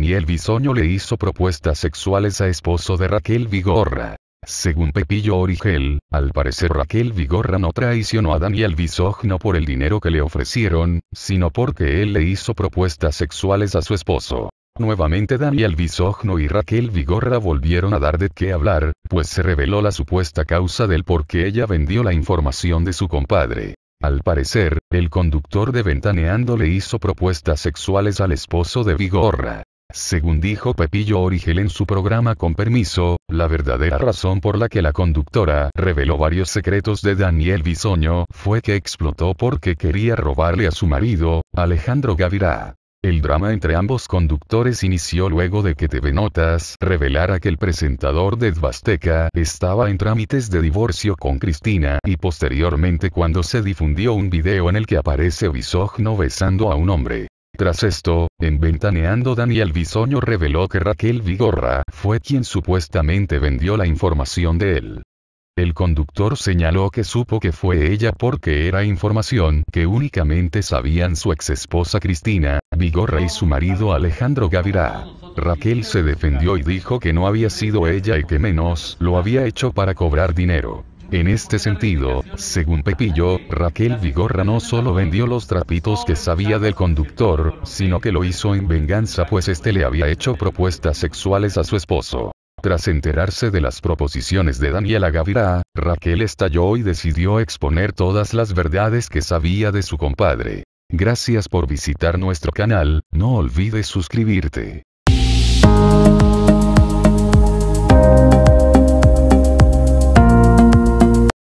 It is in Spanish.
Daniel Bisoño le hizo propuestas sexuales a esposo de Raquel Vigorra. Según Pepillo Origel, al parecer Raquel Vigorra no traicionó a Daniel Bisogno por el dinero que le ofrecieron, sino porque él le hizo propuestas sexuales a su esposo. Nuevamente Daniel Bisogno y Raquel Vigorra volvieron a dar de qué hablar, pues se reveló la supuesta causa del por qué ella vendió la información de su compadre. Al parecer, el conductor de Ventaneando le hizo propuestas sexuales al esposo de Vigorra. Según dijo Pepillo Origel en su programa Con Permiso, la verdadera razón por la que la conductora reveló varios secretos de Daniel Bisoño fue que explotó porque quería robarle a su marido, Alejandro Gavirá. El drama entre ambos conductores inició luego de que TV Notas revelara que el presentador de Azteca estaba en trámites de divorcio con Cristina y posteriormente cuando se difundió un video en el que aparece Bisogno besando a un hombre. Tras esto, en Ventaneando Daniel Bisoño reveló que Raquel Vigorra fue quien supuestamente vendió la información de él. El conductor señaló que supo que fue ella porque era información que únicamente sabían su exesposa Cristina, Vigorra y su marido Alejandro Gavirá. Raquel se defendió y dijo que no había sido ella y que menos lo había hecho para cobrar dinero. En este sentido, según Pepillo, Raquel Vigorra no solo vendió los trapitos que sabía del conductor, sino que lo hizo en venganza pues este le había hecho propuestas sexuales a su esposo. Tras enterarse de las proposiciones de Daniela Gavirá, Raquel estalló y decidió exponer todas las verdades que sabía de su compadre. Gracias por visitar nuestro canal, no olvides suscribirte.